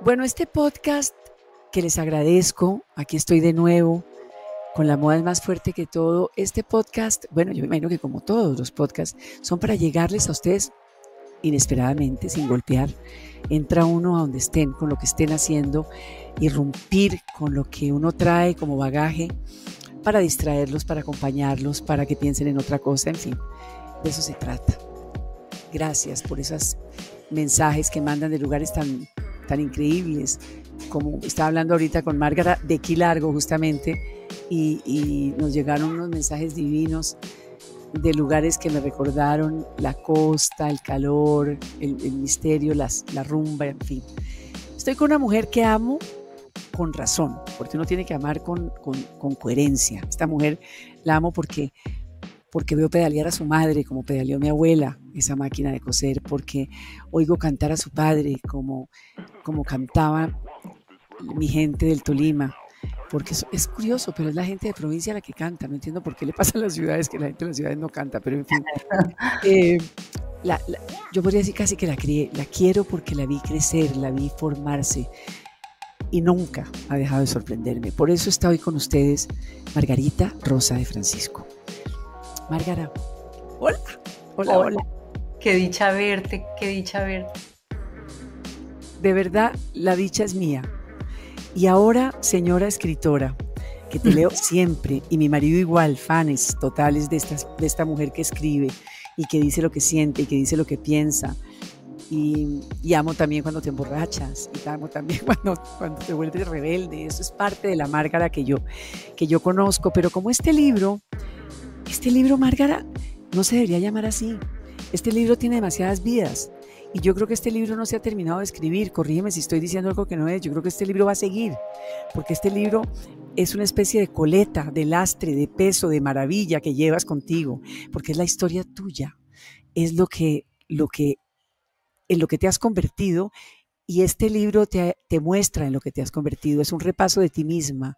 Bueno, este podcast que les agradezco, aquí estoy de nuevo, con la moda es más fuerte que todo. Este podcast, bueno, yo me imagino que como todos los podcasts, son para llegarles a ustedes inesperadamente, sin golpear. Entra uno a donde estén, con lo que estén haciendo, irrumpir con lo que uno trae como bagaje para distraerlos, para acompañarlos, para que piensen en otra cosa, en fin, de eso se trata. Gracias por esos mensajes que mandan de lugares tan tan increíbles, como estaba hablando ahorita con Márgara de Largo justamente, y, nos llegaron unos mensajes divinos de lugares que me recordaron la costa, el calor, el, misterio, la rumba, en fin. Estoy con una mujer que amo con razón, porque uno tiene que amar con coherencia. Esta mujer la amo porque porque veo pedalear a su madre como pedaleó mi abuela, esa máquina de coser, porque oigo cantar a su padre como, como cantaba mi gente del Tolima, porque es, curioso, pero es la gente de provincia la que canta. No entiendo por qué le pasa a las ciudades que la gente de las ciudades no canta, pero en fin. Eh, yo podría decir casi que la crié, la quiero porque la vi crecer, la vi formarse y nunca ha dejado de sorprenderme. Por eso está hoy con ustedes Margarita Rosa de Francisco. Márgara. Hola. Hola, hola. Qué dicha verte, qué dicha verte. De verdad, la dicha es mía. Y ahora, señora escritora, que te leo siempre, y mi marido igual, fanes totales de, de esta mujer que escribe y que dice lo que siente y que dice lo que piensa. Y, amo también cuando te emborrachas y amo también cuando, cuando te vuelves rebelde. Eso es parte de la Márgara que yo, que yo conozco. Pero como este libro este libro, Márgara, no se debería llamar así. Este libro tiene demasiadas vidas. Y yo creo que este libro no se ha terminado de escribir. Corrígeme si estoy diciendo algo que no es. Yo creo que este libro va a seguir. Porque este libro es una especie de coleta, de lastre, de peso, de maravilla que llevas contigo. Porque es la historia tuya. Es lo que, lo que en lo que te has convertido y este libro te, muestra en lo que te has convertido, es un repaso de ti misma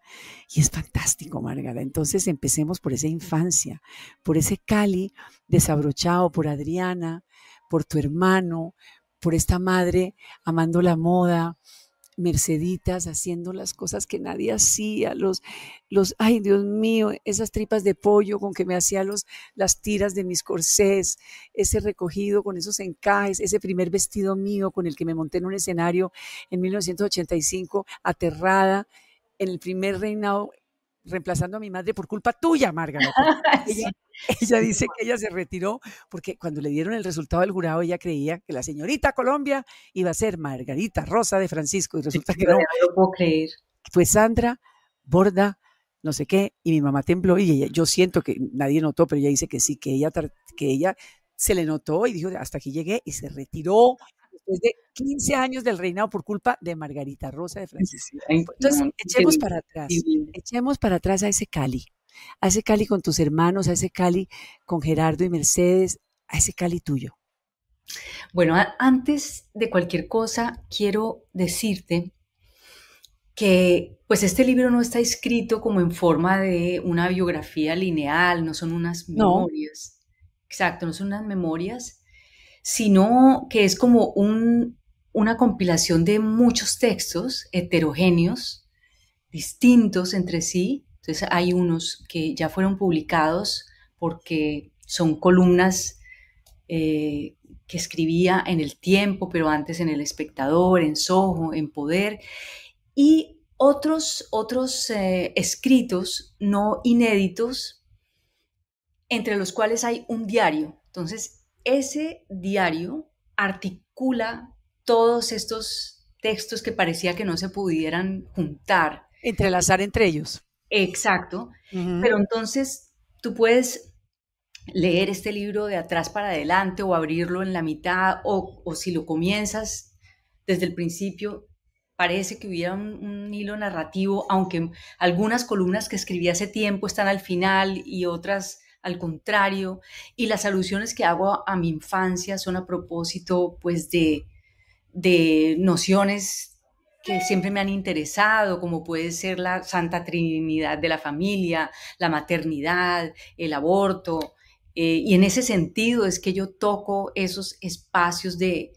y es fantástico, Margarita. Entonces empecemos por esa infancia, por ese Cali desabrochado, por Adriana, por tu hermano, por esta madre amando la moda, merceditas haciendo las cosas que nadie hacía, los, los, ay Dios mío, esas tripas de pollo con que me hacía los, las tiras de mis corsés, ese recogido con esos encajes, ese primer vestido mío con el que me monté en un escenario en 1985, aterrada, en el primer reinado reemplazando a mi madre por culpa tuya, Margarita. ella, dice que ella se retiró porque cuando le dieron el resultado del jurado, ella creía que la señorita Colombia iba a ser Margarita Rosa de Francisco y resulta que no. Fue Sandra Borda no sé qué, y mi mamá tembló y yo siento que nadie notó, pero ella dice que sí, que ella, que ella se le notó y dijo, hasta aquí llegué y se retiró de 15 años del reinado por culpa de Margarita Rosa de Francisco. Entonces, echemos para atrás, echemos para atrás a ese Cali, a ese Cali con tus hermanos, a ese Cali con Gerardo y Mercedes, a ese Cali tuyo. Bueno, antes de cualquier cosa, quiero decirte que pues este libro no está escrito como en forma de una biografía lineal, no son unas memorias. Exacto, no son unas memorias, sino que es como una compilación de muchos textos heterogéneos, distintos entre sí. Entonces hay unos que ya fueron publicados porque son columnas eh, que escribía en El Tiempo, pero antes en El Espectador, en Soho, en Poder, y otros, otros eh, escritos no inéditos, entre los cuales hay un diario. Entonces, ese diario articula todos estos textos que parecía que no se pudieran juntar. Entrelazar entre ellos. Exacto. Pero entonces tú puedes leer este libro de atrás para adelante o abrirlo en la mitad o, o si lo comienzas desde el principio, parece que hubiera un, hilo narrativo, aunque algunas columnas que escribí hace tiempo están al final y otras al contrario, y las alusiones que hago a, mi infancia son a propósito pues de, de nociones que siempre me han interesado, como puede ser la Santa Trinidad de la familia, la maternidad, el aborto. Eh, y en ese sentido es que yo toco esos espacios de,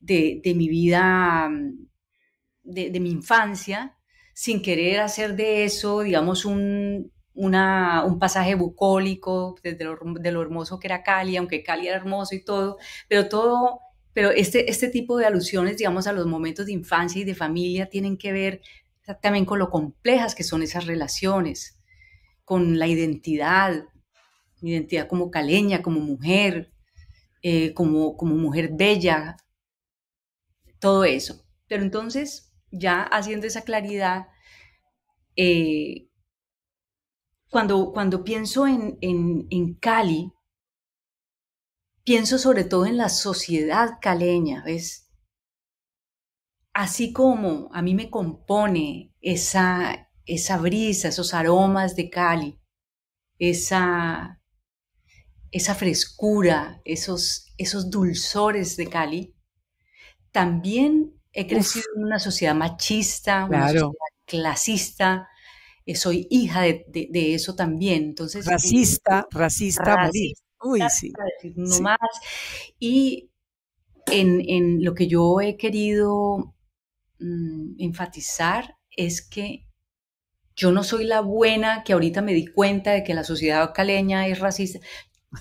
de, mi vida, mm, de, mi infancia, sin querer hacer de eso, digamos, un, un pasaje bucólico desde lo, de lo hermoso que era Cali, aunque Cali era hermoso y todo, pero todo, pero este, este tipo de alusiones, digamos, a los momentos de infancia y de familia tienen que ver también con lo complejas que son esas relaciones, con la identidad, identidad como caleña, como mujer, eh, como, como mujer bella, todo eso. Pero entonces, ya haciendo esa claridad, eh, cuando, cuando pienso en, en, en Cali, pienso sobre todo en la sociedad caleña, ¿ves? Así como a mí me compone esa, esa brisa, esos aromas de Cali, esa, esa frescura, esos, esos dulzores de Cali, también he crecido en una sociedad machista, una sociedad clasista, eh, soy hija de, eso también. Entonces, eh, racista, racista, racista Uy, sí. No más. Y en, lo que yo he querido mm, enfatizar es que yo no soy la buena que ahorita me di cuenta de que la sociedad caleña es racista.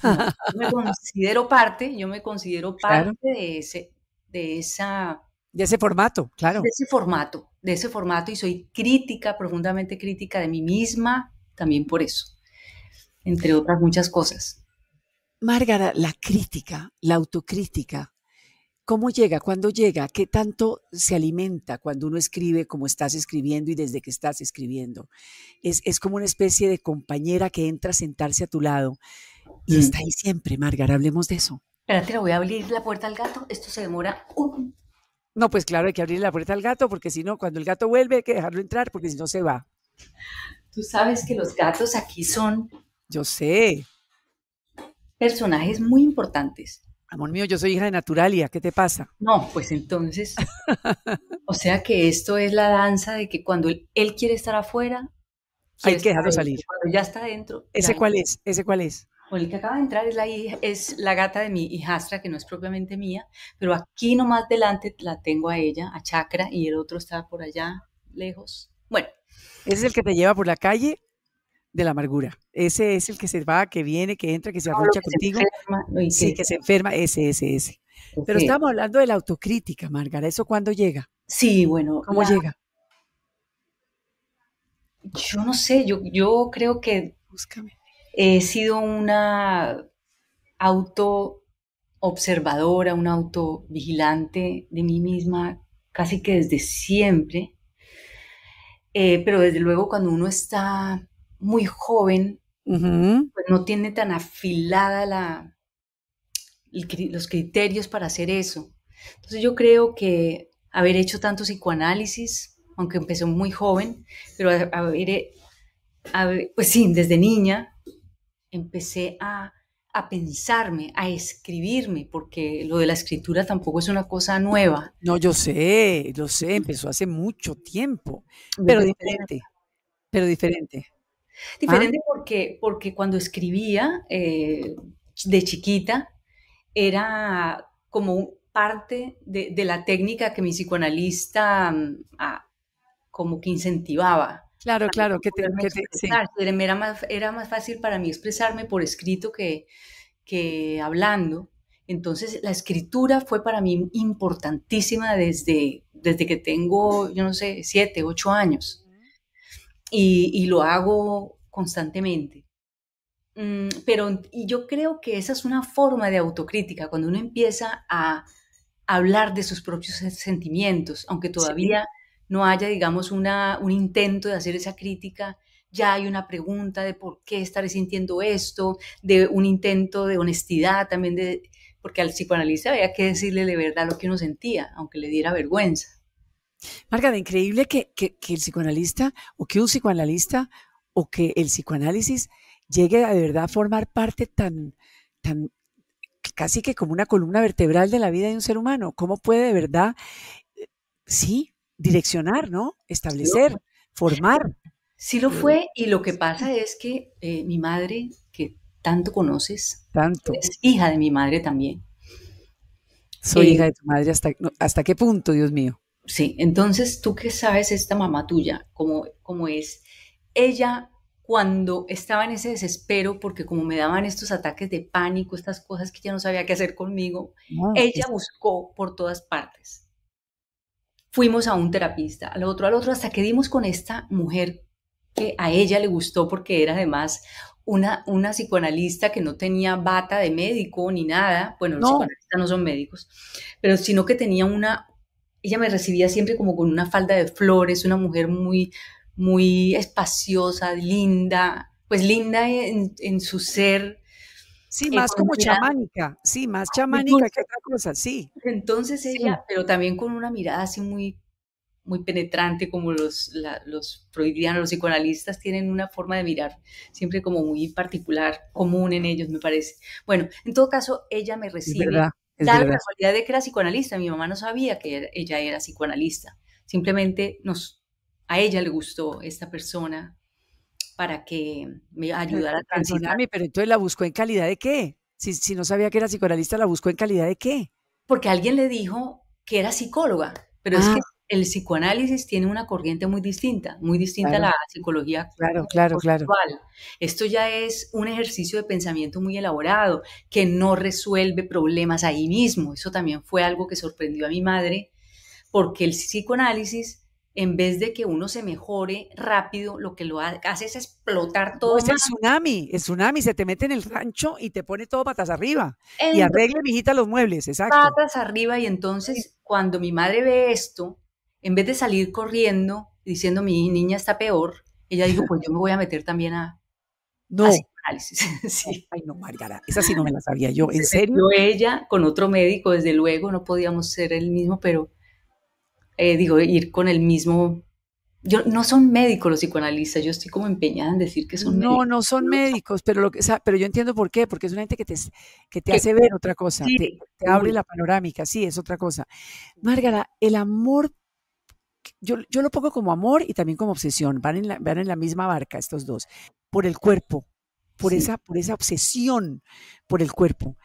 yo me considero parte, yo me considero parte de ese, de esa. De ese formato, claro. De ese formato de ese formato y soy crítica, profundamente crítica de mí misma, también por eso, entre otras muchas cosas. Márgara, la crítica, la autocrítica, ¿cómo llega? ¿Cuándo llega? ¿Qué tanto se alimenta cuando uno escribe como estás escribiendo y desde que estás escribiendo? Es, como una especie de compañera que entra a sentarse a tu lado y mm. está ahí siempre, Márgara, hablemos de eso. Espérate, le voy a abrir la puerta al gato, esto se demora un no, pues claro, hay que abrir la puerta al gato, porque si no, cuando el gato vuelve hay que dejarlo entrar, porque si no se va. Tú sabes que los gatos aquí son... Yo sé. Personajes muy importantes. Amor mío, yo soy hija de Naturalia, ¿qué te pasa? No, pues entonces, o sea que esto es la danza de que cuando él, quiere estar afuera, hay que dejarlo salir. Cuando ya está dentro. ¿Ese cuál es? ¿Ese cuál es? Bueno, el que acaba de entrar es la, es la gata de mi hijastra, que no es propiamente mía, pero aquí nomás delante la tengo a ella, a Chakra, y el otro está por allá, lejos. Bueno. Ese es el que te lleva por la calle de la amargura. Ese es el que se va, que viene, que entra, que se arrocha contigo. sí, que se enferma, ese, ese, ese. Pero estamos hablando de la autocrítica, Margarita. ¿Eso cuándo llega? Sí, bueno. ¿Cómo llega? Yo no sé, yo, yo creo que Búscame he sido una auto observadora, una vigilante de mí misma casi que desde siempre. Eh, pero desde luego cuando uno está muy joven, pues no tiene tan afilada la, los criterios para hacer eso. Entonces yo creo que haber hecho tanto psicoanálisis, aunque empezó muy joven, pero haber pues sí, desde niña, empecé a, pensarme, a escribirme, porque lo de la escritura tampoco es una cosa nueva. No, yo sé, yo sé, empezó hace mucho tiempo, pero diferente, pero diferente. Diferente ah. porque, porque cuando escribía eh, de chiquita era como parte de, la técnica que mi psicoanalista mm, como que incentivaba. Claro, claro, que te, era, más, era, más, fácil para mí expresarme por escrito que, hablando. Entonces, la escritura fue para mí importantísima desde, desde que tengo, yo no sé, siete, ocho años. Y, y lo hago constantemente. Mm, pero y yo creo que esa es una forma de autocrítica, cuando uno empieza a hablar de sus propios sentimientos, aunque todavía no haya, digamos, un intento de hacer esa crítica, ya hay una pregunta de por qué estaré sintiendo esto, de un intento de honestidad también, de, porque al psicoanalista había que decirle de verdad lo que uno sentía, aunque le diera vergüenza. de increíble que, el psicoanalista o que un psicoanalista o que el psicoanálisis llegue a de verdad a formar parte tan, tan casi que como una columna vertebral de la vida de un ser humano. ¿Cómo puede de verdad, eh, sí, direccionar, ¿no? Establecer, formar. Sí lo fue y lo que pasa es que eh, mi madre, que tanto conoces, tanto. es hija de mi madre también. Soy eh, hija de tu madre, ¿hasta, ¿hasta qué punto, Dios mío? Sí, entonces tú qué sabes esta mamá tuya, cómo, es. Ella cuando estaba en ese desespero, porque como me daban estos ataques de pánico, estas cosas que ya no sabía qué hacer conmigo, ah, ella buscó por todas partes fuimos a un terapista, al otro, al otro, hasta que dimos con esta mujer que a ella le gustó porque era además una, una psicoanalista que no tenía bata de médico ni nada, bueno, no. los psicoanalistas no son médicos, pero sino que tenía una, ella me recibía siempre como con una falda de flores, una mujer muy, muy espaciosa, linda, pues linda en su ser, Sí, eh, más pues como chamánica, sí, más chamánica que otra cosa, sí. Entonces ella, pero también con una mirada así muy, muy penetrante, como los, la, los psicoanalistas tienen una forma de mirar siempre como muy particular, común en ellos, me parece. Bueno, en todo caso, ella me recibe. Es la casualidad de que era psicoanalista, mi mamá no sabía que ella era psicoanalista, simplemente nos, a ella le gustó esta persona para que me ayudara a transitar. pero entonces la buscó en calidad de qué? Si, no sabía que era psicoanalista, la buscó en calidad de qué? Porque alguien le dijo que era psicóloga, pero es que ah. el psicoanálisis tiene una corriente muy distinta, muy distinta a la psicología claro, claro, claro. Esto ya es un ejercicio de pensamiento muy elaborado que no resuelve problemas ahí mismo. Eso también fue algo que sorprendió a mi madre, porque el psicoanálisis en vez de que uno se mejore rápido, lo que lo hace es explotar todo. es el tsunami, el tsunami, se te mete en el rancho y te pone todo patas arriba. y arregle, mijita, los muebles, exacto. Patas arriba y entonces cuando mi madre ve esto, en vez de salir corriendo diciendo mi niña está peor, ella dijo, pues yo me voy a meter también a... No. análisis. sí. Ay, no, Margarita, esa sí no me la sabía yo, ¿en serio? ella con otro médico, desde luego, no podíamos ser el mismo, pero eh, digo, ir con el mismo... Yo, no son médicos los psicoanalistas, yo estoy como empeñada en decir que son no, médicos. No, no son médicos, pero, lo que, o sea, pero yo entiendo por qué, porque es una gente que te, que te hace ver otra cosa, te, abre la panorámica, sí, es otra cosa. Márgara, el amor, yo, yo lo pongo como amor y también como obsesión, van en la, van en la misma barca estos dos, por el cuerpo, por, esa, por esa obsesión por el cuerpo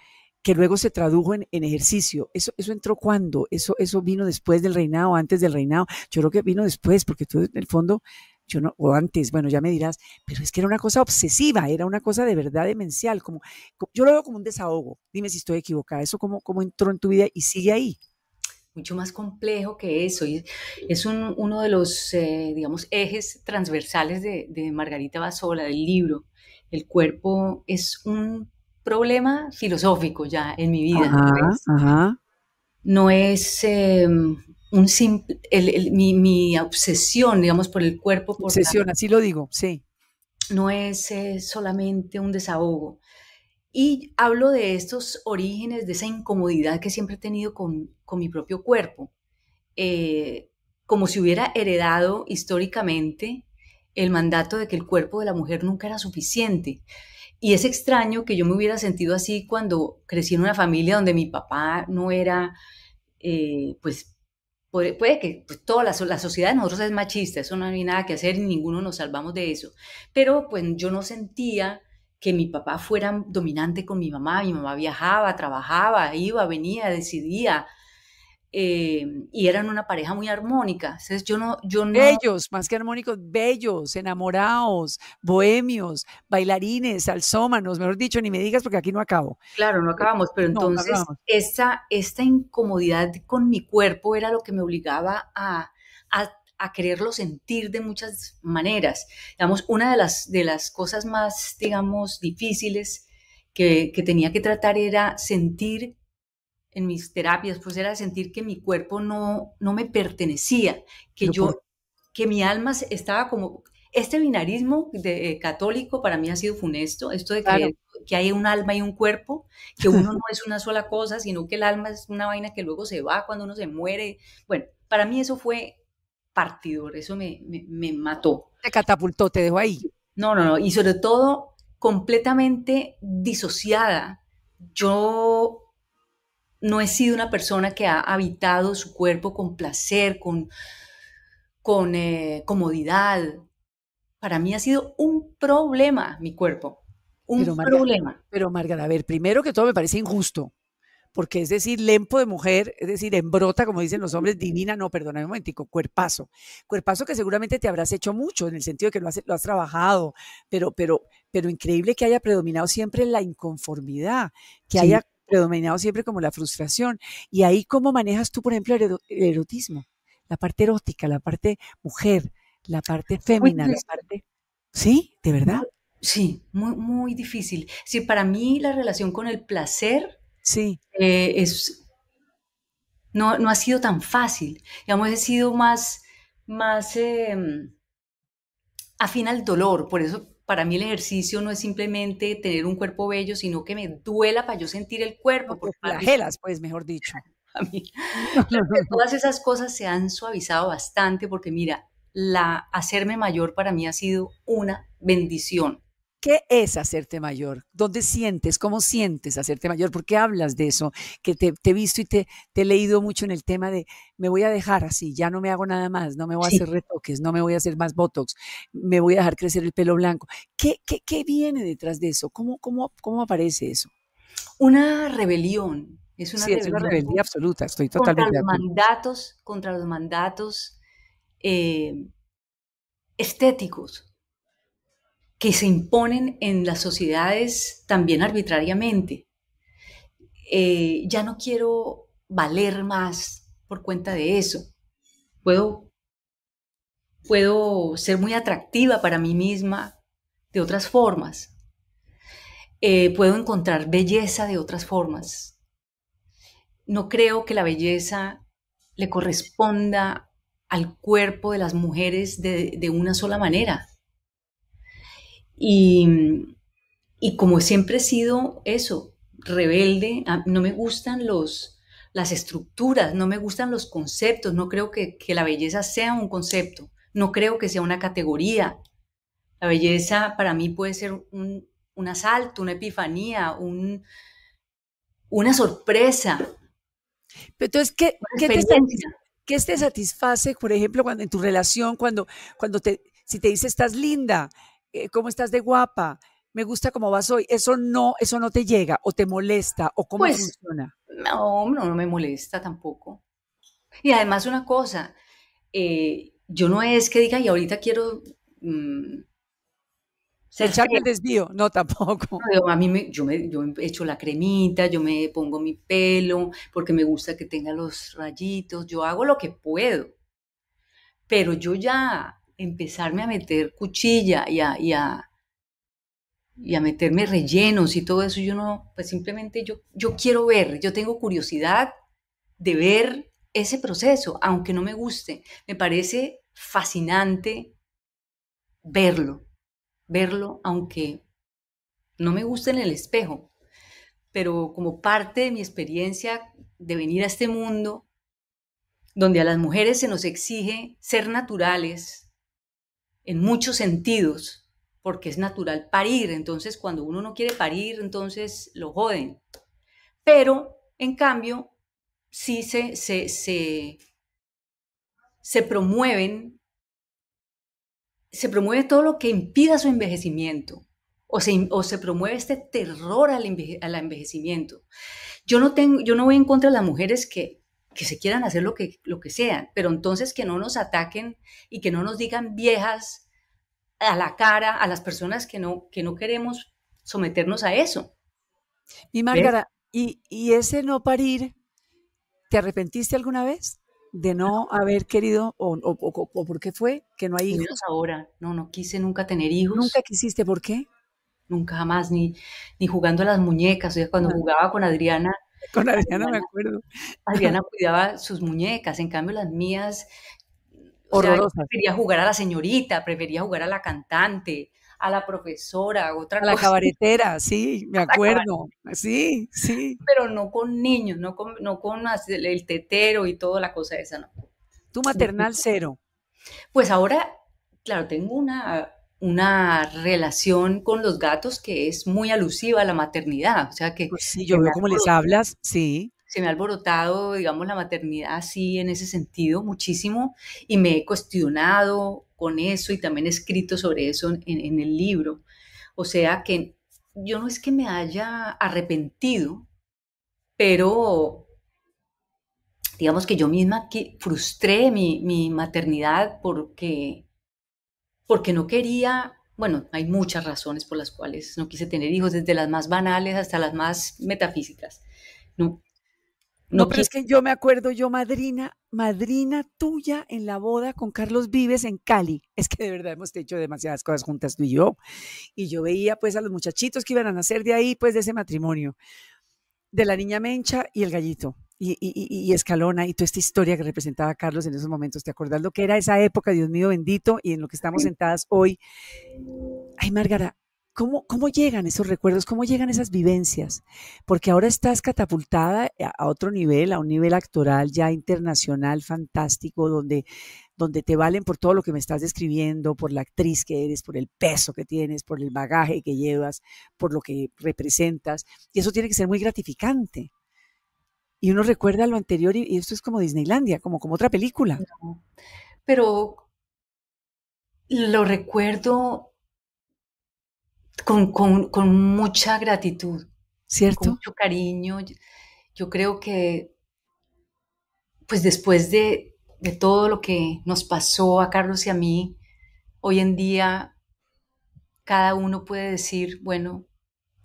que luego se tradujo en, en ejercicio. ¿Eso, ¿Eso entró cuándo? ¿Eso, ¿Eso vino después del reinado, antes del reinado? Yo creo que vino después, porque tú en el fondo, yo no, o antes, bueno, ya me dirás, pero es que era una cosa obsesiva, era una cosa de verdad demencial, como, yo lo veo como un desahogo. Dime si estoy equivocada, ¿eso cómo, cómo entró en tu vida y sigue ahí? mucho más complejo que eso. Y es un, uno de los, eh, digamos, ejes transversales de, de Margarita Basola, del libro. El cuerpo es un problema filosófico ya en mi vida. no es, eh, un simple, mi, obsesión, digamos, por el cuerpo. obsesión, así lo digo, sí. No es eh, solamente un desahogo. Y hablo de estos orígenes, de esa incomodidad que siempre he tenido con, mi propio cuerpo, eh, como si hubiera heredado históricamente el mandato de que el cuerpo de la mujer nunca era suficiente. Y es extraño que yo me hubiera sentido así cuando crecí en una familia donde mi papá no era, eh, pues, puede, que pues, toda la, la, sociedad de nosotros es machista, eso no hay nada que hacer, y ninguno nos salvamos de eso. Pero pues yo no sentía que mi papá fuera dominante con mi mamá, mi mamá viajaba, trabajaba, iba, venía, decidía, Em, y eran una pareja muy armónica. Entonces yo no, yo no... Bellos, más que armónicos, bellos, enamorados, bohemios, bailarines, alzómanos, mejor dicho, ni me digas porque aquí no acabo. Claro, no acabamos, pero entonces Esta, esta incomodidad con mi cuerpo era lo que me obligaba a, a, a, quererlo sentir de muchas maneras. Digamos, una de las, de las cosas más, digamos, difíciles que, que tenía que tratar era sentir en mis terapias, pues era sentir que mi cuerpo no, no me pertenecía, que yo, que mi alma estaba como, este binarismo de, eh, católico para mí ha sido funesto, esto de que hay un alma y un cuerpo, que uno no es una sola cosa, sino que el alma es una vaina que luego se va cuando uno se muere. Bueno, para mí eso fue partidor, eso me, me, me mató. Te catapultó, te dejó ahí. No, no, no, y sobre todo completamente disociada. Yo no he sido una persona que ha habitado su cuerpo con placer, con, con eh, comodidad. Para mí ha sido un problema mi cuerpo. Un problema. Pero Margarita, a ver, primero que todo me parece injusto, porque es decir, lempo de mujer, es decir, embrota, como dicen los hombres, divina, no, perdóname un momentico, cuerpazo. Cuerpazo que seguramente te habrás hecho mucho, en el sentido de que lo has, trabajado, pero, pero, pero increíble que haya predominado siempre la inconformidad, que haya predominado siempre como la frustración. Y ahí cómo manejas tú, por ejemplo, el erotismo, la parte erótica, la parte mujer, la parte femenina, la parte... Sí, de verdad. Sí, muy, muy difícil. Sí, para mí la relación con el placer sí. Eh, es, no, ha sido tan fácil. Digamos, he sido más, más em, afín al dolor. Por eso para mí el ejercicio no es simplemente tener un cuerpo bello, sino que me duela para yo sentir el cuerpo. Pues, Las gelas, pues, mejor dicho. A mí. Todas esas cosas se han suavizado bastante porque mira, la hacerme mayor para mí ha sido una bendición. ¿Qué es hacerte mayor? ¿Dónde sientes? ¿Cómo sientes hacerte mayor? ¿Por qué hablas de eso? Que te, he visto y te, he leído mucho en el tema de me voy a dejar así, ya no me hago nada más, no me voy a hacer retoques, no me voy a hacer más botox, me voy a dejar crecer el pelo blanco. ¿Qué, qué, viene detrás de eso? ¿Cómo, cómo, cómo aparece eso? Una rebelión. Es sí, rebelión. es una rebelión absoluta, estoy totalmente contra los mandatos, contra los mandatos eh, estéticos que se imponen en las sociedades también arbitrariamente. Eh, ya no quiero valer más por cuenta de eso. Puedo, puedo ser muy atractiva para mí misma de otras formas. Eh, puedo encontrar belleza de otras formas. No creo que la belleza le corresponda al cuerpo de las mujeres de una sola manera y, y como siempre he sido eso, rebelde, no me gustan los, las estructuras, no me gustan los conceptos, no creo que, que, la belleza sea un concepto, no creo que sea una categoría. La belleza para mí puede ser un, un asalto, una epifanía, un, una sorpresa. Pero entonces, ¿qué, ¿qué, te, te satisface, por ejemplo, cuando en tu relación, cuando, cuando te, si te dice estás linda, eh, cómo estás de guapa, me gusta cómo vas hoy. Eso no, eso no te llega o te molesta o cómo pues, funciona. No, no, no me molesta tampoco. Y además una cosa, eh, yo no es que diga y ahorita quiero mmm, el desvío, no tampoco. a mí me, yo me yo echo la cremita, yo me pongo mi pelo porque me gusta que tenga los rayitos, yo hago lo que puedo. Pero yo ya empezarme a meter cuchilla y a, y a, y a meterme rellenos y todo eso, yo no, pues simplemente yo, yo quiero ver, yo tengo curiosidad de ver ese proceso, aunque no me guste. Me parece fascinante verlo, verlo aunque no me guste en el espejo, pero como parte de mi experiencia de venir a este mundo, donde a las mujeres se nos exige ser naturales, en muchos sentidos, porque es natural parir, entonces cuando uno no quiere parir, entonces lo joden. Pero, en cambio, sí se, se, se, se promueven, se promueve todo lo que impida su envejecimiento. O se, se, promueve este terror al, al, envejecimiento. Yo no, tengo, yo no voy en contra de las mujeres que, que se quieran hacer lo que, lo que sean, pero entonces que no nos ataquen y que no nos digan viejas a la cara a las personas que no, que no queremos someternos a eso. Y Márgara, y, y, ese no parir, ¿te arrepentiste alguna vez de no haber querido o, o, o, por qué fue que no hay hijos? ahora, no, no quise nunca tener hijos. ¿Nunca quisiste? ¿Por qué? Nunca jamás, ni, ni jugando a las muñecas. O sea, cuando ah. jugaba con Adriana, con Adriana, me acuerdo. Adriana cuidaba sus muñecas, en cambio las mías horrorosas. prefería jugar a la señorita, prefería jugar a la cantante, a la profesora, a otra a la cabaretera, sí, me acuerdo. Sí, sí. Pero no con niños, no con, no con el tetero y toda la cosa esa, no. ¿Tu maternal cero? Pues ahora, claro, tengo una una relación con los gatos que es muy alusiva a la maternidad. O sea que... Pues sí, yo veo cómo les hablas, sí se me ha alborotado, digamos, la maternidad así en ese sentido muchísimo y me he cuestionado con eso y también he escrito sobre eso en, el libro. O sea que yo no es que me haya arrepentido, pero digamos que yo misma frustré mi maternidad porque porque no quería, bueno, hay muchas razones por las cuales no quise tener hijos, desde las más banales hasta las más metafísicas. No, no, pero es que yo me acuerdo, yo madrina, madrina tuya en la boda con Carlos Vives en Cali. Es que de verdad hemos hecho demasiadas cosas juntas tú y yo. Y yo veía pues a los muchachitos que iban a nacer de ahí, pues de ese matrimonio, de la niña Mencha y el gallito y, y, Escalona y toda esta historia que representaba Carlos en esos momentos. ¿Te acordás lo que era esa época, Dios mío bendito, y en lo que estamos sentadas hoy? Ay, Márgara, ¿cómo, llegan esos recuerdos? ¿Cómo llegan esas vivencias? Porque ahora estás catapultada a otro nivel, a un nivel actoral ya internacional, fantástico, donde donde te valen por todo lo que me estás describiendo, por la actriz que eres, por el peso que tienes, por el bagaje que llevas, por lo que representas. Y eso tiene que ser muy gratificante y uno recuerda lo anterior y, esto es como Disneylandia, como, como otra película. pero lo recuerdo con, mucha gratitud. ¿Cierto? Con mucho cariño. Yo creo que, pues después de, todo lo que nos pasó a Carlos y a mí, hoy en día cada uno puede decir, bueno,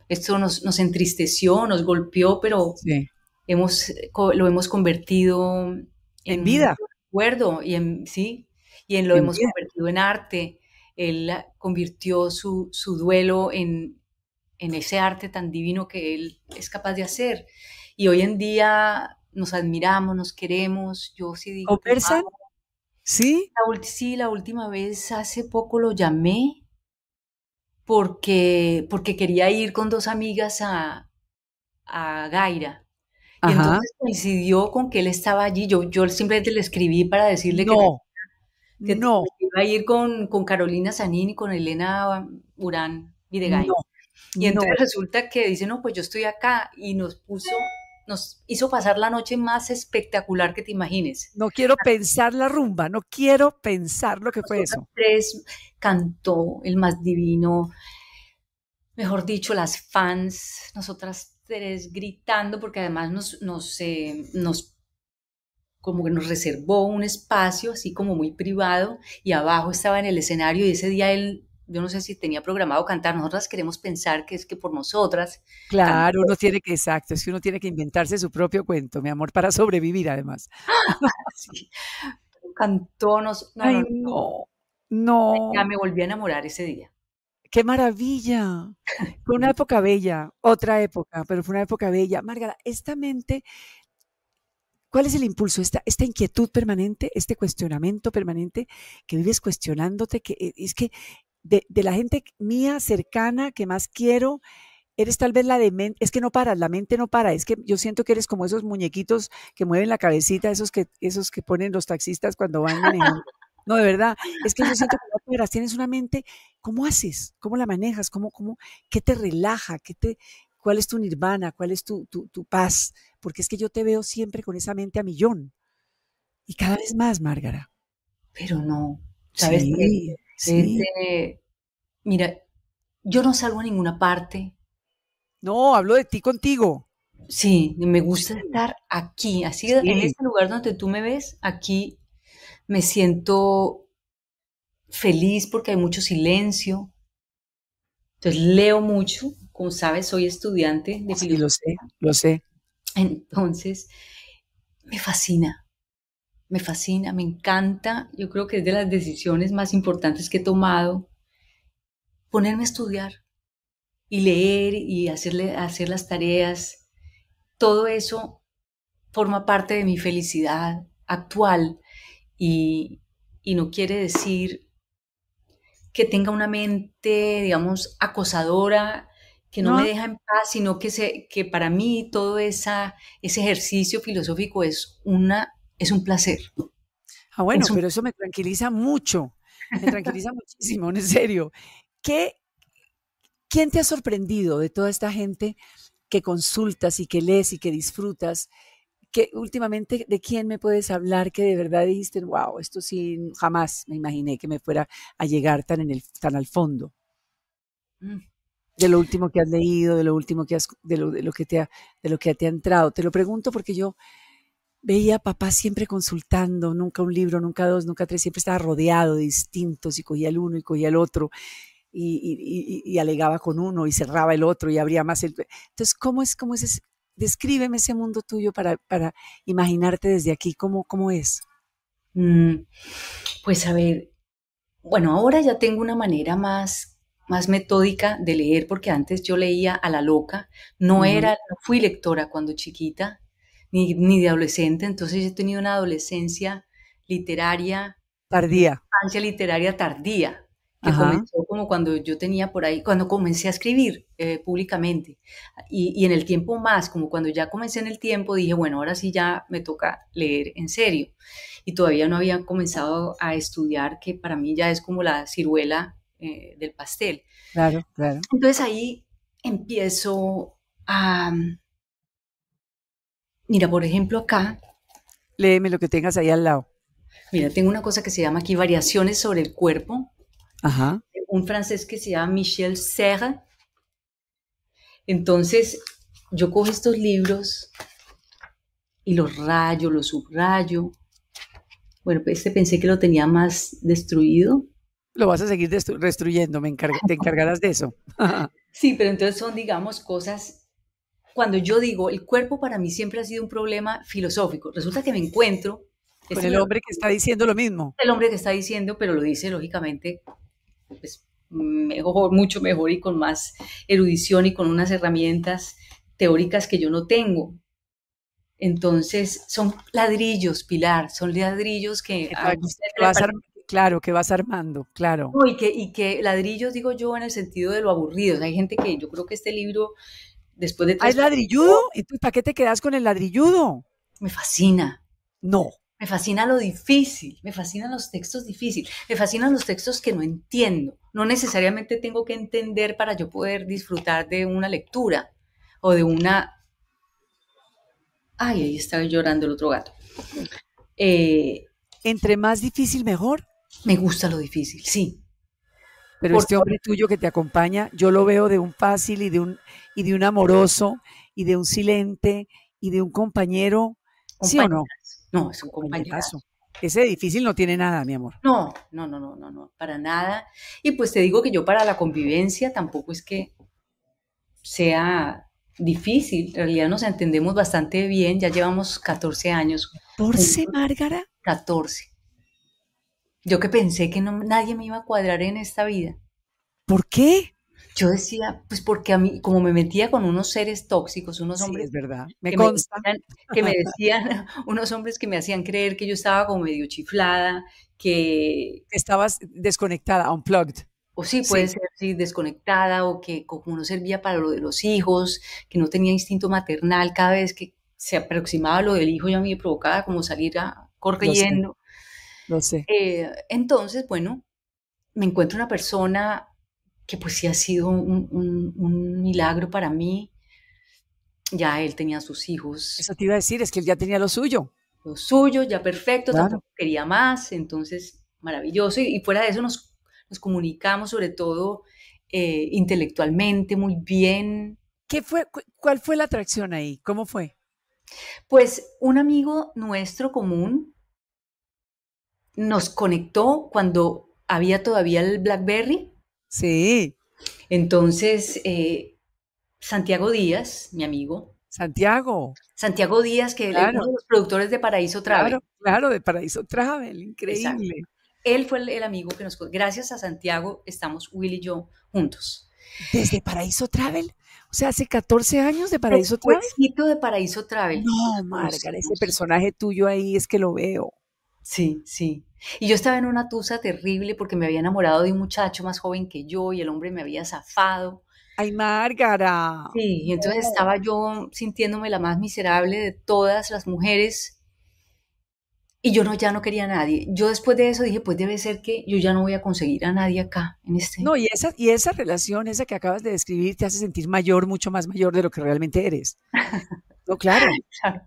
esto nos, nos entristeció, nos golpeó, pero hemos, lo hemos convertido en, vida. Recuerdo y en, sí, y en lo hemos convertido en arte. Él convirtió su, su duelo en, en ese arte tan divino que él es capaz de hacer. Y hoy en día nos admiramos, nos queremos. Yo sí digo. ¿O persa? ¿Sí? La, sí, la última vez hace poco lo llamé porque, porque quería ir con dos amigas a, a Gaira. Y entonces coincidió con que él estaba allí. Yo, yo simplemente le escribí para decirle que, iba a ir con, Carolina Sanín y con Elena Urán de No, y entonces resulta que dice, no, pues yo estoy acá. Y nos puso, nos hizo pasar la noche más espectacular que te imagines. No quiero pensar la rumba, no quiero pensar lo que fue eso. Tres cantó el más divino. Mejor dicho, las fans, nosotras gritando, porque además nos, nos, eh, nos como que nos reservó un espacio así como muy privado y abajo estaba en el escenario y ese día él yo no sé si tenía programado cantar, nosotras queremos pensar que es que por nosotras. Claro, uno tiene que, exacto, es que uno tiene que inventarse su propio cuento, mi amor, para sobrevivir además. Cantó, nos, no, no, no, no, Ya me volví a enamorar ese día. ¡Qué maravilla! Fue una época bella, otra época, pero fue una época bella. Márgara, esta mente, ¿cuál es el impulso? Esta, esta inquietud permanente, este cuestionamiento permanente que vives cuestionándote, que eh, es que de, la gente mía cercana que más quiero, eres tal vez la de mente, es que no paras, la mente no para, es que yo siento que eres como esos muñequitos que mueven la cabecita, esos que, esos que ponen los taxistas cuando van manejando. No, de verdad, es que yo siento que no tienes una mente, ¿cómo haces? ¿Cómo la manejas? ¿Cómo, cómo, qué te relaja? ¿Qué te, ¿Cuál es tu nirvana? ¿Cuál es tu, tu, paz? Porque es que yo te veo siempre con esa mente a millón. Y cada vez más, Márgara. Pero no, ¿sabes? Sí, mira, yo no salgo a ninguna parte. No, hablo de ti contigo. Sí, me gusta estar aquí, así en este lugar donde tú me ves, aquí me siento feliz porque hay mucho silencio. Entonces leo mucho, como sabes, soy estudiante de sí, lo sé, lo sé. Entonces, me fascina, me fascina, me encanta. Yo creo que es de las decisiones más importantes que he tomado, ponerme a estudiar y leer y hacerle, hacer las tareas. Todo eso forma parte de mi felicidad actual, y, no quiere decir que tenga una mente, digamos, acosadora, que no, me deja en paz, sino que, que para mí todo esa, ese ejercicio filosófico es, una, es un placer. Ah, bueno, pero eso me tranquiliza mucho, me tranquiliza muchísimo, en serio. ¿Qué, ¿Quién te ha sorprendido de toda esta gente que consultas y que lees y que disfrutas que últimamente, ¿de quién me puedes hablar que de verdad dijiste, wow, esto sí, jamás me imaginé que me fuera a llegar tan, en el, tan al fondo? Mm. De lo último que has leído, de lo último que has, de lo, que te ha, de lo que te ha entrado. Te lo pregunto porque yo veía a papá siempre consultando, nunca un libro, nunca dos, nunca tres, siempre estaba rodeado de distintos y cogía el uno y cogía el otro. Y, y, alegaba con uno y cerraba el otro y abría más el... Entonces, ¿cómo es, cómo es, descríbeme ese mundo tuyo para, para imaginarte desde aquí cómo, cómo es. Mm, pues a ver, bueno, ahora ya tengo una manera más, más metódica de leer, porque antes yo leía a la loca, no, era, no fui lectora cuando chiquita, ni, ni de adolescente, entonces he tenido una adolescencia literaria. Tardía. literaria tardía que comenzó como cuando yo tenía por ahí, cuando comencé a escribir eh, públicamente y, en el tiempo más, como cuando ya comencé en el tiempo, dije, bueno, ahora sí ya me toca leer en serio. Y todavía no había comenzado a estudiar, que para mí ya es como la ciruela eh, del pastel. Claro, claro. Entonces ahí empiezo a... Mm, mira, por ejemplo, acá... Léeme lo que tengas ahí al lado. Mira, tengo una cosa que se llama aquí variaciones sobre el cuerpo Ajá. un francés que se llama Michel Serre. Entonces, yo cojo estos libros y los rayo, los subrayo. Bueno, pues este pensé que lo tenía más destruido. Lo vas a seguir destruyendo, me te encargarás de eso. sí, pero entonces son, digamos, cosas cuando yo digo el cuerpo para mí siempre ha sido un problema filosófico, resulta que me encuentro con el hombre que está diciendo lo mismo. El hombre que está diciendo, pero lo dice lógicamente pues, mejor, mucho mejor y con más erudición y con unas herramientas teóricas que yo no tengo. Entonces, son ladrillos, Pilar, son ladrillos que... claro, que vas armando, claro. y, que, ladrillos, digo yo, en el sentido de lo aburrido. hay gente que yo creo que este libro, después de... ¿Hay ladrilludo? ¿Y tú para qué te quedas con el ladrilludo? Me fascina. No. Me fascina lo difícil, me fascinan los textos difíciles, me fascinan los textos que no entiendo. No necesariamente tengo que entender para yo poder disfrutar de una lectura o de una... Ay, ahí está llorando el otro gato. Eh, Entre más difícil, mejor. Me gusta lo difícil, sí. Pero este hombre tuyo que te acompaña, yo lo veo de un fácil y de un, y de un amoroso y de un silente y de un compañero, ¿sí o no? No, es un compañerazo. Ese difícil no tiene nada, mi amor. No, no, no, no, no, no, para nada. Y pues te digo que yo para la convivencia tampoco es que sea difícil. En realidad nos entendemos bastante bien, ya llevamos 14 años. ¿14, Márgara? 14. Yo que pensé que nadie me iba a cuadrar en esta vida. ¿Por qué? yo decía, pues porque a mí, como me metía con unos seres tóxicos, unos hombres. verdad, me que Me decían, que me decían, unos hombres que me hacían creer que yo estaba como medio chiflada, que. Estabas desconectada, unplugged. O sí, puede ser sí, desconectada, o que como no servía para lo de los hijos, que no tenía instinto maternal, cada vez que se aproximaba lo del hijo, ya me provocaba como salir corriendo. No sé. Eh, entonces, bueno, me encuentro una persona que pues sí ha sido un, milagro para mí. Ya él tenía sus hijos. Eso te iba a decir, es que él ya tenía lo suyo. Lo suyo, ya perfecto, tampoco quería más, entonces maravilloso. Y, fuera de eso nos, nos comunicamos sobre todo eh, intelectualmente muy bien. ¿Qué fue, ¿Cuál fue la atracción ahí? ¿Cómo fue? Pues un amigo nuestro común nos conectó cuando había todavía el BlackBerry Sí. Entonces, eh, Santiago Díaz, mi amigo. Santiago. Santiago Díaz, que es uno de los productores de Paraíso Travel. Claro, de Paraíso Travel, increíble. Él fue el, amigo que nos... Gracias a Santiago estamos Will y yo juntos. ¿Desde Paraíso Travel? O sea, hace 14 años de Paraíso un Travel. de Paraíso Travel. No, Margarita, ese personaje tuyo ahí es que lo veo. Sí, sí. Y yo estaba en una tusa terrible porque me había enamorado de un muchacho más joven que yo y el hombre me había zafado. Ay, Márgara. Sí, y entonces estaba yo sintiéndome la más miserable de todas las mujeres y yo no, ya no quería a nadie. Yo después de eso dije, pues debe ser que yo ya no voy a conseguir a nadie acá en este. No, y esa, y esa relación, esa que acabas de describir, te hace sentir mayor, mucho más mayor de lo que realmente eres. No, claro. claro.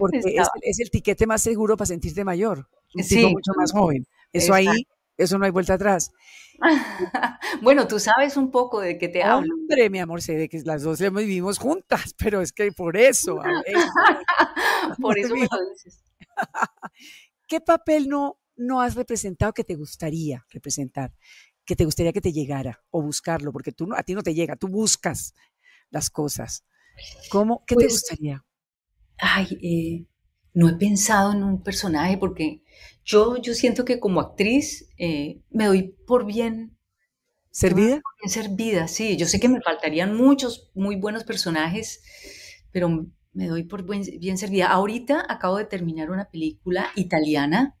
Porque es, el tiquete más seguro para sentirte mayor un sí. tipo mucho más joven. Eso ahí, eso no hay vuelta atrás. bueno, tú sabes un poco de qué te hablo. Hombre, mi amor, sé de que las dos vivimos juntas, pero es que por eso. por eso me lo ¿Qué papel no, no has representado que te gustaría representar? Que te gustaría que te llegara o buscarlo, porque tú a ti no te llega, tú buscas las cosas. ¿Cómo? ¿Qué te pues gustaría? Ay, eh, no he pensado en un personaje porque yo, yo siento que como actriz eh, me doy por bien. ¿Servida? bien servida, sí. Yo sé que me faltarían muchos muy buenos personajes, pero me doy por bien servida. Ahorita acabo de terminar una película italiana.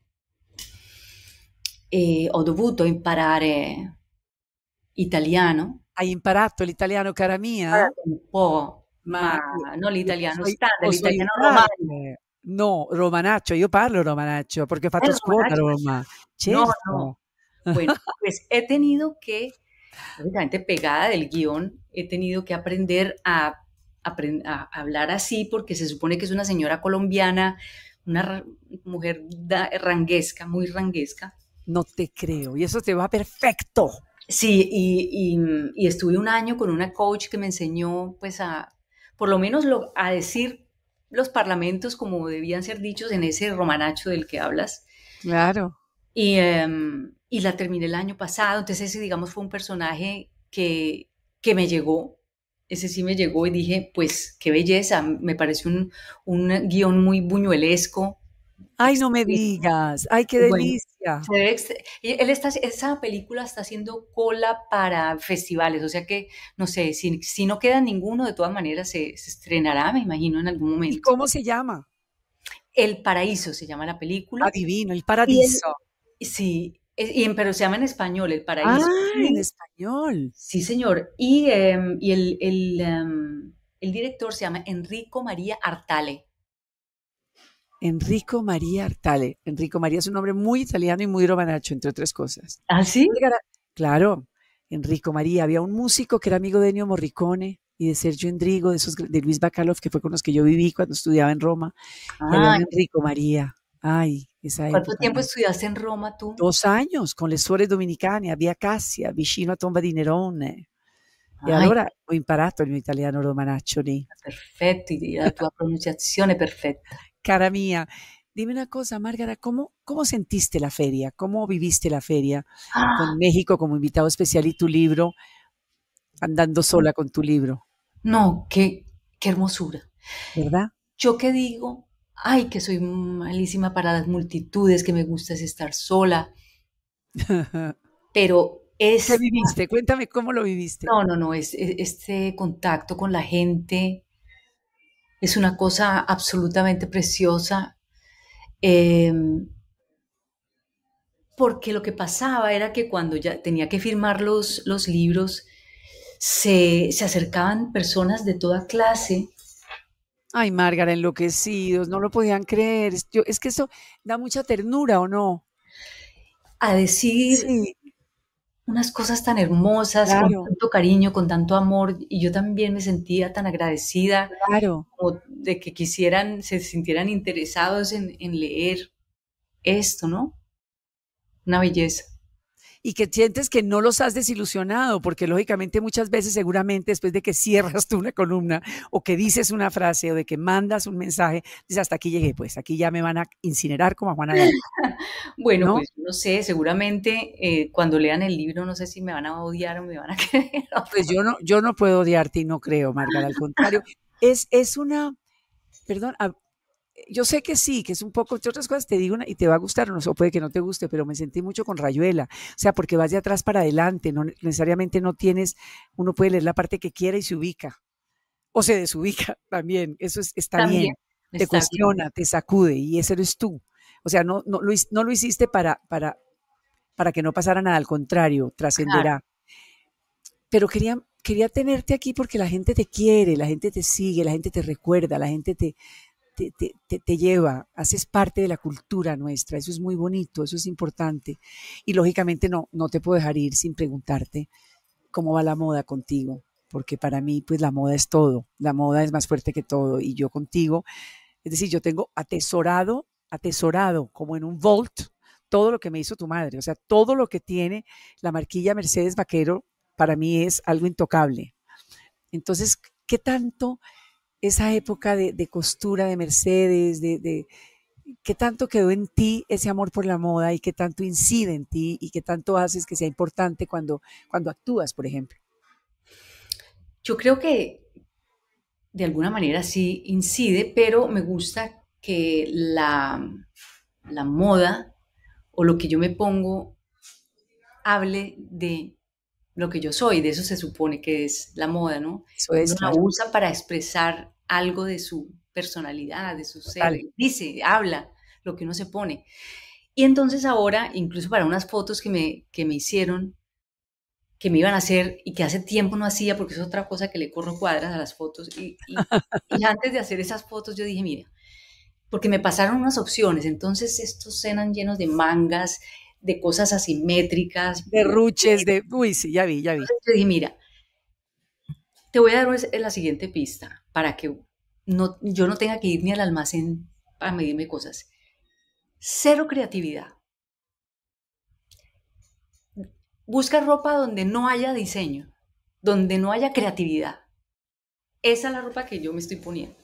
Eh, ho dovuto imparare eh, italiano. Hai imparato l'italiano, cara mia? Un ma, non l'italiano standard, l'italiano no, romanacho. yo parlo romanacho porque he ah, Roma. No, no. Bueno, pues he tenido que, obviamente pegada del guión, he tenido que aprender a, hablar así porque se supone que es una señora colombiana, una mujer ranguesca, muy ranguesca. No te creo, y eso te va perfecto. Sí, y, estuve un año con una coach que me enseñó, pues, a, por lo menos a decir los parlamentos como debían ser dichos en ese romanacho del que hablas. Claro. Y, em, y la terminé el año pasado, entonces ese, digamos, fue un personaje que, que me llegó, ese sí me llegó y dije, pues qué belleza, me parece un, un guión muy buñuelesco, Ay, no me digas. Ay, qué delicia. él esa película está haciendo cola para festivales, o sea que, no sé, si, no queda ninguno, de todas maneras se, estrenará, me imagino, en algún momento. ¿Y cómo se llama? El Paraíso se llama la película. Adivino, El Paraíso. sí, y en, pero se llama en español, El ah, Paraíso. en español. Sí, señor. Y, em, em, el director se llama Enrico María Artale. Enrico María Artale. Enrico María es un nombre muy italiano y muy romanacho, entre otras cosas. ¿Ah, sí? Claro, Enrico María. Había un músico que era amigo de Ennio Morricone y de Sergio Endrigo, de, esos, de Luis Bacalov, que fue con los que yo viví cuando estudiaba en Roma. Ah. Enrico María. Ay, esa ¿Cuánto tiempo estudiaste en Roma tú? Dos años, con le suore dominicane, via Cassia, vicino a Tomba di Nerone. y ahora allora imparato il mio italiano romanaccio lì. Perfetto, la tua pronunciazione cara mía. Dime una cosa, Márgara, ¿cómo, ¿cómo sentiste la feria? ¿Cómo viviste la feria con ah. México como invitado especial y tu libro, andando mm. sola con tu libro? No, qué, qué hermosura. ¿Verdad? Yo qué digo, ay, que soy malísima para las multitudes, que me gusta es estar sola. Pero es... ¿Qué viviste? Cuéntame cómo lo viviste. No, no, no, es, e, este contacto con la gente, es una cosa absolutamente preciosa. Eh, porque lo que pasaba era que cuando ya tenía que firmar los, libros, se, acercaban personas de toda clase Ay, Márgara, enloquecidos, no lo podían creer. Yo, es que eso da mucha ternura, ¿o no? A decir, unas cosas tan hermosas, con tanto cariño, con tanto amor, y yo también me sentía tan agradecida, como de que quisieran, se sintieran interesados en leer esto, ¿no? Una belleza y que sientes que no los has desilusionado, porque lógicamente muchas veces seguramente después de que cierras tú una columna o que dices una frase o de que mandas un mensaje, dices hasta aquí llegué, pues aquí ya me van a incinerar como a Juana. bueno, pues no sé, seguramente eh, cuando lean el libro no sé si me van a odiar o me van a querer. pues yo no, yo no puedo odiarte y no creo, Margarita, al contrario. Es, es una, perdón, yo sé que sí, que es un poco, entre otras cosas te digo una, y te va a gustar o, puede que no te guste, pero me sentí mucho con Rayuela, o sea, porque vas de atrás para adelante, no necesariamente no tienes, uno puede leer la parte que quiera y se ubica, o se desubica también, eso es, está bien, te cuestiona, te sacude y ese eres tú, o sea, no, no, lo, hiciste para, para, para que no pasara nada, al contrario, trascenderá. Pero quería, quería tenerte aquí porque la gente te quiere, la gente te sigue, la gente te recuerda, la gente te, te, lleva, haces parte de la cultura nuestra, eso es muy bonito, eso es importante. Y lógicamente no, no te puedo dejar ir sin preguntarte cómo va la moda contigo, porque para mí pues la moda es todo, la moda es más fuerte que todo y yo contigo, es decir, yo tengo atesorado, atesorado como en un vault todo lo que me hizo tu madre, o sea, todo lo que tiene la marquilla Mercedes Vaquero para mí es algo intocable. Entonces, ¿qué tanto esa época de, costura de Mercedes, de, de, qué tanto quedó en ti ese amor por la moda y qué tanto incide en ti y qué tanto haces que sea importante cuando, cuando actúas, por ejemplo. Yo creo que de alguna manera sí incide, pero me gusta que la moda o lo que yo me pongo hable de lo que yo soy, de eso se supone que es la moda, ¿no? Eso es, Uno la usa para expresar algo de su personalidad, de su ser, dice, habla lo que uno se pone. Y entonces ahora, incluso para unas fotos que me, que me hicieron, que me iban a hacer y que hace tiempo no hacía, porque es otra cosa que le corro cuadras a las fotos. Y, y, y antes de hacer esas fotos yo dije, mira, porque me pasaron unas opciones, entonces estos cenan llenos de mangas, de cosas asimétricas. verruches de... Uy, sí, ya vi, ya vi. te mira, te voy a dar la siguiente pista para que no, yo no tenga que irme ni al almacén para medirme cosas. Cero creatividad. Busca ropa donde no haya diseño, donde no haya creatividad. Esa es la ropa que yo me estoy poniendo.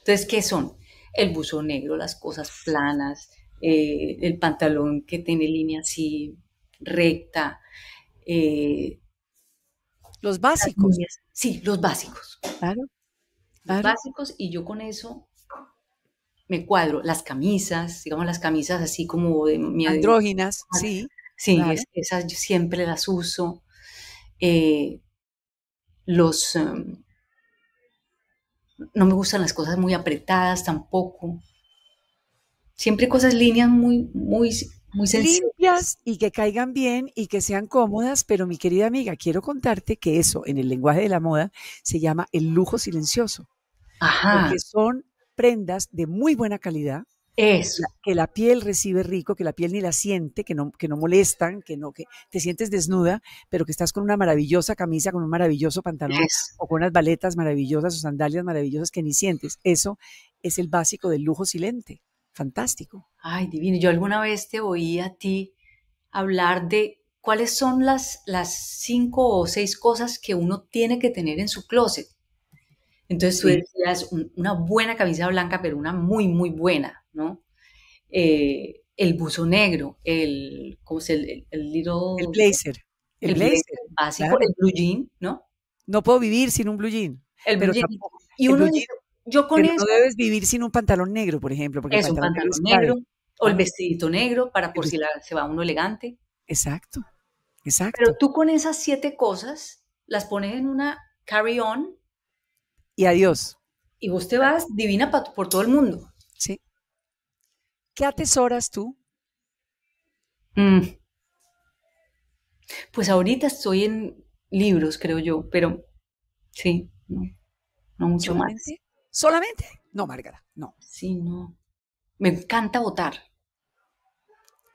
Entonces, ¿qué son? El buzo negro, las cosas planas, eh, el pantalón que tiene línea así recta. Eh, los básicos. sí, los básicos. Claro. Los básicos y yo con eso me cuadro. Las camisas, digamos las camisas así como de... Mi Andróginas, ah, sí. Sí, esas yo siempre las uso. Eh, los... Em, no me gustan las cosas muy apretadas tampoco. Siempre cosas líneas muy, muy, muy sencillas. Limpias y que caigan bien y que sean cómodas, pero mi querida amiga, quiero contarte que eso en el lenguaje de la moda se llama el lujo silencioso. Ajá. Porque son prendas de muy buena calidad. Eso. Que la piel recibe rico, que la piel ni la siente, que no, que no molestan, que no, que te sientes desnuda, pero que estás con una maravillosa camisa, con un maravilloso pantalón, o con unas baletas maravillosas o sandalias maravillosas que ni sientes. Eso es el básico del lujo silente fantástico. Ay, divino. Yo alguna vez te oí a ti hablar de cuáles son las, las cinco o seis cosas que uno tiene que tener en su closet. Entonces tú decías una buena camisa blanca, pero una muy, muy buena, ¿no? Eh, el buzo negro, el, ¿cómo se el, el, little, el blazer. El, blazer, Así claro. el blue jean, ¿no? No puedo vivir sin un blue jean. El blue y uno, yo No debes vivir sin un pantalón negro, por ejemplo. Porque es un pantalón negro, o el vestidito negro para por si se va uno elegante. Exacto, exacto. Pero tú con esas siete cosas las pones en una carry-on. Y adiós. Y vos te vas divina por todo el mundo. Sí. ¿Qué atesoras tú? Mm. Pues ahorita estoy en libros, creo yo, pero sí, no, no mucho más solamente. No, Margarita, no. Sí, no. Me encanta votar.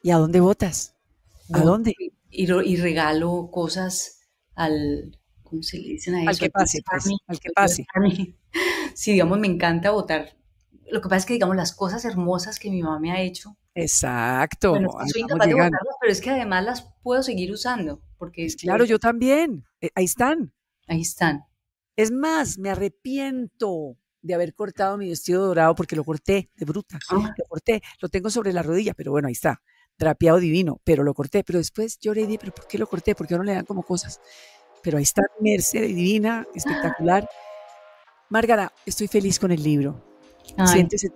¿Y a dónde votas? ¿A dónde? Y, regalo cosas al, ¿cómo se le dicen a eso? Al que pase, pues, al, que pase. Sí, digamos, me encanta votar. Lo que pasa es que, digamos, las cosas hermosas que mi mamá me ha hecho. Exacto. soy incapaz de votarlas, pero es que además las puedo seguir usando. Porque pues claro, yo también. Eh, ahí están. Ahí están. Es más, me arrepiento de haber cortado mi vestido dorado porque lo corté de bruta, ah. lo corté, lo tengo sobre la rodilla, pero bueno, ahí está, trapeado divino, pero lo corté, pero después lloré y dije, pero ¿por qué lo corté? Porque no le dan como cosas. Pero ahí está Merced divina, espectacular. Márgara, estoy feliz con el libro.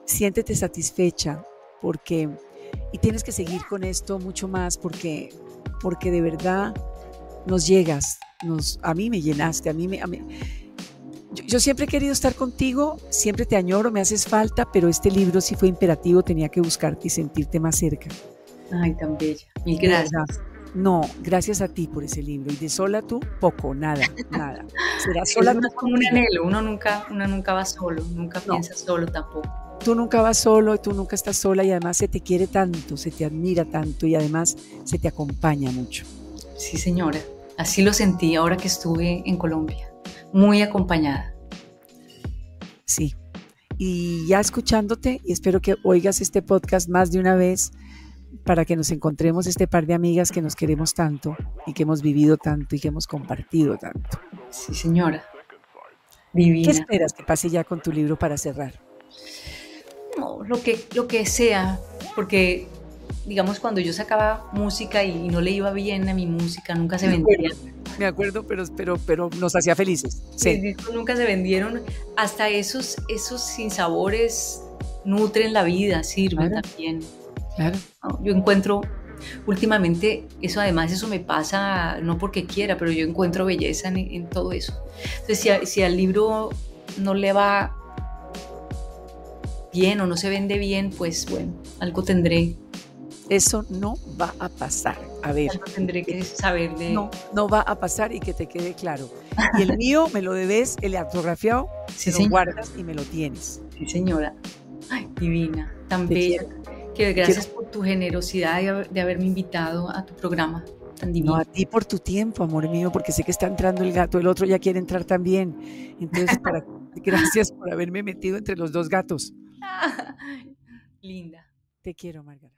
siéntete satisfecha porque y tienes que seguir con esto mucho más porque porque de verdad nos llegas, nos a mí me llenaste, a mí me a mí, yo, siempre he querido estar contigo, siempre te añoro, me haces falta, pero este libro sí fue imperativo, tenía que buscarte y sentirte más cerca. Ay, tan bella. Mil gracias. No, gracias a ti por ese libro. Y de sola tú, poco, nada, nada. Será sola es como un anhelo, uno nunca, uno nunca va solo, nunca piensa solo tampoco. Tú nunca vas solo, tú nunca estás sola y además se te quiere tanto, se te admira tanto y además se te acompaña mucho. Sí, señora, así lo sentí ahora que estuve en Colombia muy acompañada. Sí. Y ya escuchándote, y espero que oigas este podcast más de una vez para que nos encontremos este par de amigas que nos queremos tanto y que hemos vivido tanto y que hemos compartido tanto. Sí, señora. ¿Qué esperas que pase ya con tu libro para cerrar? No, lo que, lo que sea, porque digamos, cuando yo sacaba música y, no le iba bien a mi música, nunca se vendía. Me acuerdo, pero, pero, nos hacía felices. Sí. nunca se vendieron. Hasta esos, esos sinsabores nutren la vida, sirven también. Claro. Yo encuentro últimamente eso además eso me pasa no porque quiera pero yo encuentro belleza en, todo eso entonces si, si, al libro no le va bien o no se vende bien pues bueno algo tendré eso no va a pasar. A ver. No tendré que saber de... No, no va a pasar y que te quede claro. Y el mío me lo debes, el autografiado, lo guardas y me lo tienes. Sí, señora. Ay, divina, tan bella. Que gracias por tu generosidad de haberme invitado a tu programa. No, a ti por tu tiempo, amor mío, porque sé que está entrando el gato, el otro ya quiere entrar también. Entonces, para, gracias por haberme metido entre los dos gatos. Linda. Te quiero, Margarita.